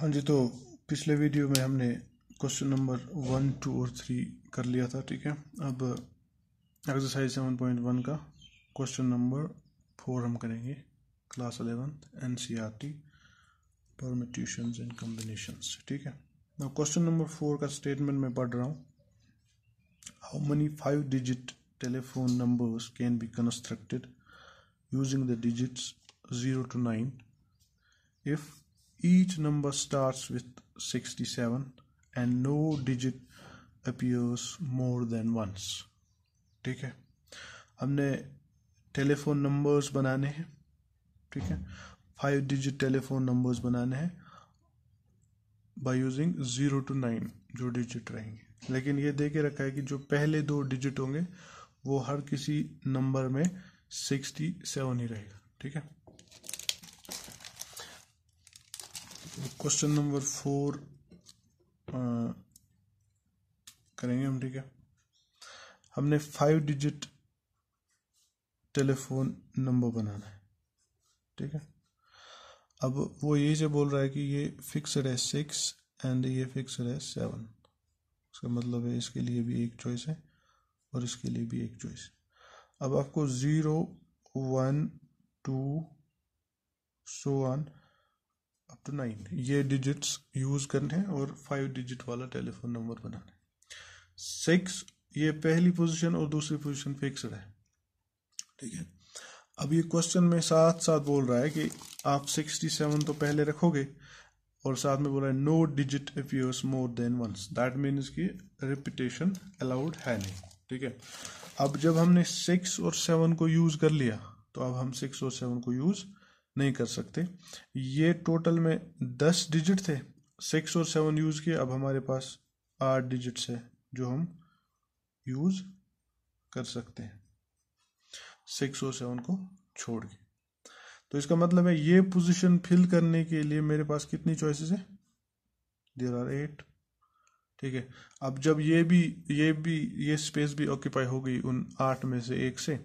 हाँ जी तो पिछले वीडियो में हमने क्वेश्चन नंबर वन टू और थ्री कर लिया था ठीक है अब एक्सरसाइज सेवन पॉइंट वन का क्वेश्चन नंबर फोर हम करेंगे class eleventh N C R T permutation and combinations ठीक है ना क्वेश्चन नंबर फोर का स्टेटमेंट मैं पढ़ रहा हूँ how many five digit telephone numbers can be constructed using the digits zero to nine if Each number starts with 67 and no digit appears more than once. ठीक है हमने telephone numbers बनाने हैं ठीक है फाइव डिजिट टेलीफोन नंबर्स बनाने हैं by using zero to nine जो डिजिट रहेंगे लेकिन ये देखे रखा है कि जो पहले दो डिजिट होंगे वो हर किसी नंबर में सिक्सटी सेवन ही रहेगा ठीक है क्वेश्चन नंबर फोर करेंगे हम ठीक है हमने फाइव डिजिट टेलीफोन नंबर बनाना है ठीक है अब वो यही से बोल रहा है कि ये फिक्सड है सिक्स एंड ये फिक्सड है सेवन इसका मतलब है इसके लिए भी एक चॉइस है और इसके लिए भी एक चॉइस अब आपको zero one two so one two तो नाइन ये डिजिट्स यूज़ करने हैं और फाइव डिजिट वाला टेलीफोन नंबर बनाना है सिक्स ये पहली पोजीशन और दूसरी पोजीशन फिक्सड है ठीक है अब ये क्वेश्चन में साथ साथ बोल रहा है कि आप सिक्सटी सेवन तो पहले रखोगे और साथ में बोल रहा है no digit appears more than once that means कि रिपीटेशन अलाउड है नहीं ठीक है अब जब हमने सिक्स और सेवन को यूज़ कर लिया तो अब हम सिक्स और सेवन को यूज़ नहीं कर सकते ये टोटल में दस डिजिट थे सिक्स और सेवन यूज़ किए अब हमारे पास आठ डिजिट्स है जो हम यूज़ कर सकते हैं सिक्स और सेवन को छोड़ के तो इसका मतलब है ये पोजीशन फिल करने के लिए मेरे पास कितनी चॉइसेस है देर आर एट ठीक है अब जब ये भी ये भी ये स्पेस भी ऑक्यूपाई हो गई उन आठ में से एक से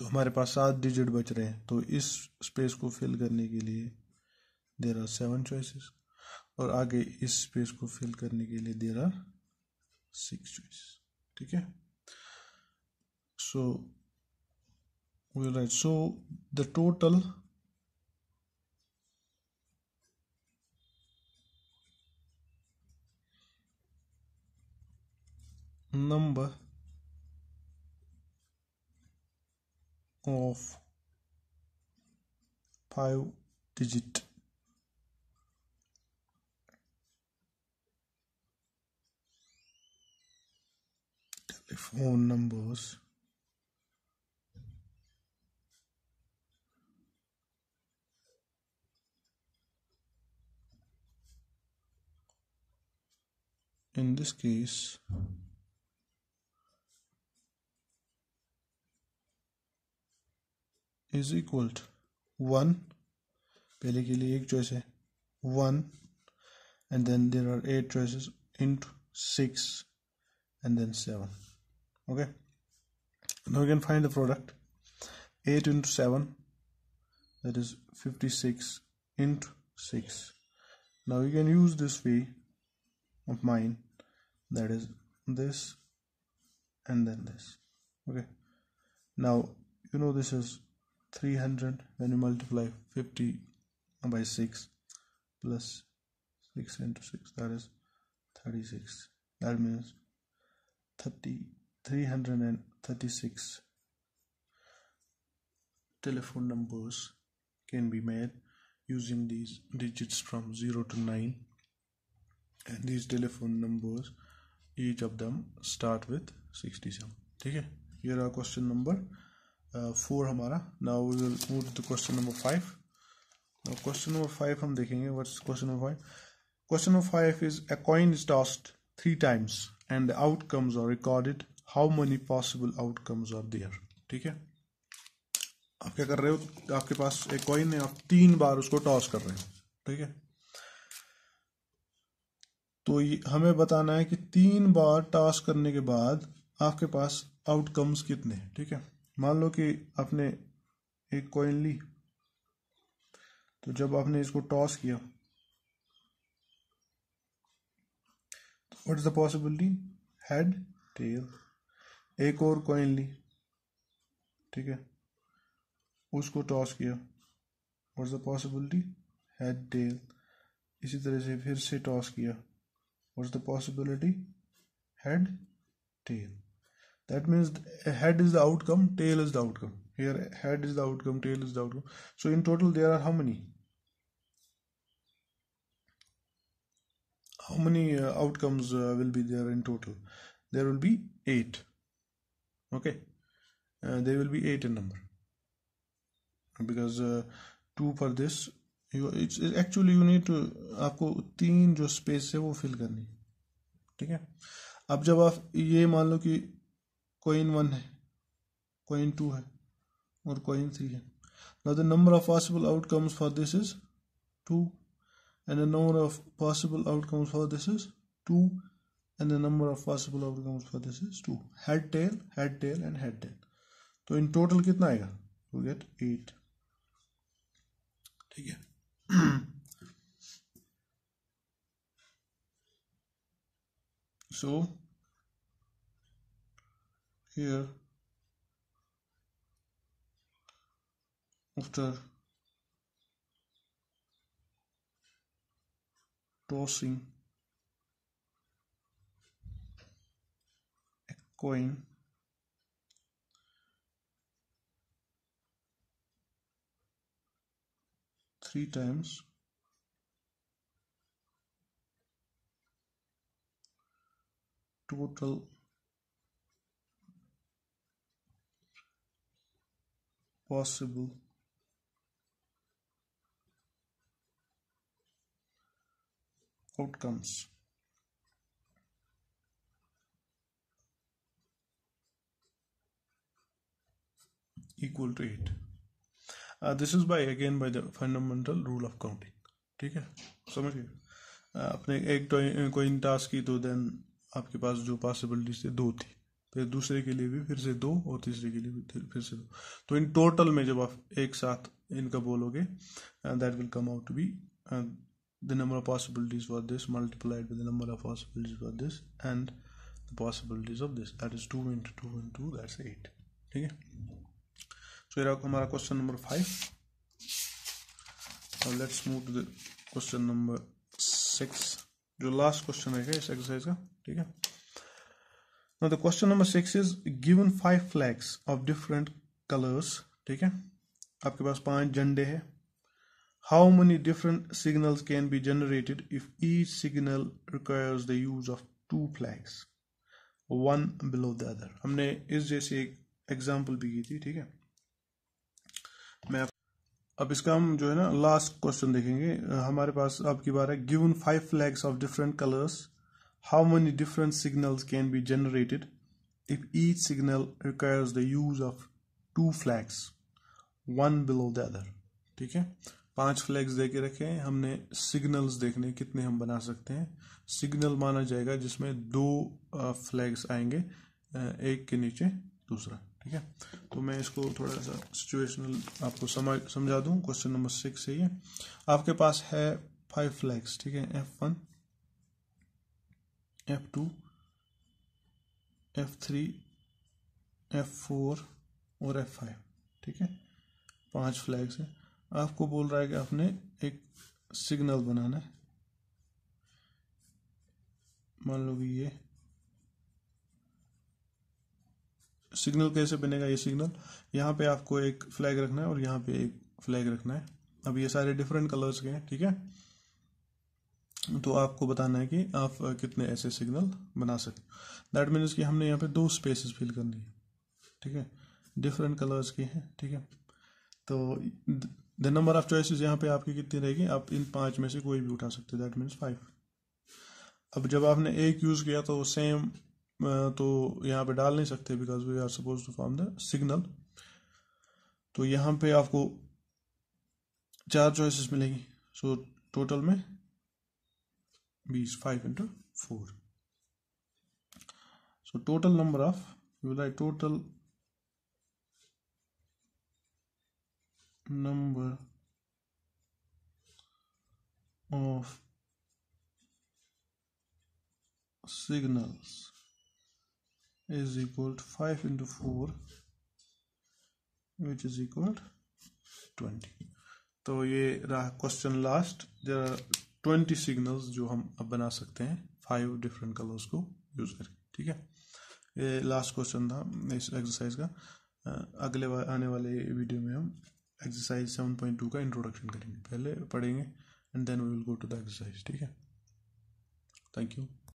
तो हमारे पास सात डिजिट बच रहे हैं तो इस स्पेस को फिल करने के लिए देर आर सेवन चॉइसेस और आगे इस स्पेस को फिल करने के लिए देर आर सिक्स चॉइस ठीक है so we write so the total number of 5 digit telephone numbers in this case is equal to one. पहले के लिए एक चॉइस है one and then there are eight choices into six and then now we can find the product 8 into 7 that is 56 into 6 now we can use this way of mine that is this and then this okay now you know this is 300 when you multiply 50 by 6 plus 6 into 6 that is 36 that means 30 336 telephone numbers can be made using these digits from 0 to 9 and these telephone numbers each of them start with 67 Okay. here are question number four uh, हमारा now we will move to question number five now question number five हम देखेंगे what's question number five question number five is a coin is tossed three times and the outcomes are recorded how many possible outcomes are there ठीक है आप क्या कर रहे हो आपके पास एक कॉइन है आप तीन बार उसको टॉस कर रहे हो ठीक है तो ये हमें बताना है कि तीन बार टॉस करने के बाद आपके पास आउटकम्स कितने हैं ठीक है मान लो कि आपने एक कॉइन ली तो जब आपने इसको टॉस किया what is the possibility head tail एक और कॉइन ली ठीक है उसको टॉस किया what is the possibility head tail इसी तरह से फिर से टॉस किया what is the possibility head tail that means head is the outcome tail is the outcome here head is the outcome tail is the outcome so in total there are how many how many uh, outcomes uh, will be there in total there will be eight okay uh, there will be eight in number because uh, two for this you it's, it's actually you need to आपको तीन जो space है वो fill करनी ठीक है अब जब आप ये मान लो कि कोइन वन है कोइन टू है और कोइन थ्री है now the number of possible outcomes for this is two and the number of possible outcomes for this is two and the number of possible outcomes for this is two head tail head tail and head tail तो in total कितना आएगा to get eight ठीक है सो here after tossing a coin three times total possible outcomes. equal to eight. uh, this is by again by the fundamental rule of counting ठीक है समझ गए अपने आपने एक कोई टास्क की तो देन आपके पास जो पॉसिबिलिटीज थी दो थी फिर दूसरे के लिए भी फिर से दो और तीसरे के लिए भी फिर से दो तो इन टोटल में जब आप एक साथ इनका बोलोगे that will come out be the number of possibilities for this multiplied with the number of possibilities for this and the possibilities of this that is two into two into that's eight ठीक है so ये हमारा question number five let's move to the question number six जो last question है इस exercise का ठीक है now the question number six is given five flags of different colours ठीक है आपके पास पांच झंडे हैं how many different signals can be generated if each signal requires the use of two flags one below the other हमने इस जैसे एक एग्जाम्पल भी की थी ठीक है मैं अब इसका हम जो है ना लास्ट क्वेश्चन देखेंगे हमारे पास आपकी बार है given five flags of different colours how many different signals can be generated if each signal requires the use of two flags one below the other ठीक है पांच फ्लैग्स दे के रखे हैं हमने सिग्नल्स देखने कितने हम बना सकते हैं सिग्नल माना जाएगा जिसमें दो फ्लैग्स आएंगे एक के नीचे दूसरा ठीक है तो मैं इसको थोड़ा सा सिचुएशनल आपको समझ समझा दूं क्वेश्चन नंबर सिक्स है ये आपके पास है फाइव फ्लैग्स ठीक है F one F two F three F four और एफ फाइव ठीक है पांच फ्लैग्स हैं आपको बोल रहा है कि आपने एक सिग्नल बनाना है मान लो कि ये सिग्नल कैसे बनेगा ये सिग्नल यहाँ पे आपको एक फ्लैग रखना है और यहाँ पे एक फ्लैग रखना है अब ये सारे डिफरेंट कलर्स के हैं ठीक है तो आपको बताना है कि आप कितने ऐसे सिग्नल बना सकते दैट मीन्स कि हमने यहाँ पे दो स्पेसेस फिल करनी है ठीक है डिफरेंट कलर्स की हैं ठीक है तो द नंबर ऑफ चॉइसेस यहाँ पे आपकी कितनी रहेगी आप इन पांच में से कोई भी उठा सकते दैट मीन्स फाइव अब जब आपने एक यूज़ किया तो सेम तो यहाँ पे डाल नहीं सकते because we are suppose to form the signal तो यहाँ पे आपको चार चॉइसेस मिलेगी सो so, टोटल में b is 5 into 4 so total number of you will write total number of signals is equal to 5 into 4 which is equal to 20 so ye रहा question last there are twenty signals जो हम अब बना सकते हैं five different colours को use करके ठीक है ये लास्ट क्वेश्चन था इस एक्सरसाइज का अगले वा, आने वाले वीडियो में हम एक्सरसाइज सेवन पॉइंट टू का इंट्रोडक्शन करेंगे पहले पढ़ेंगे and then we will go to the exercise ठीक है थैंक यू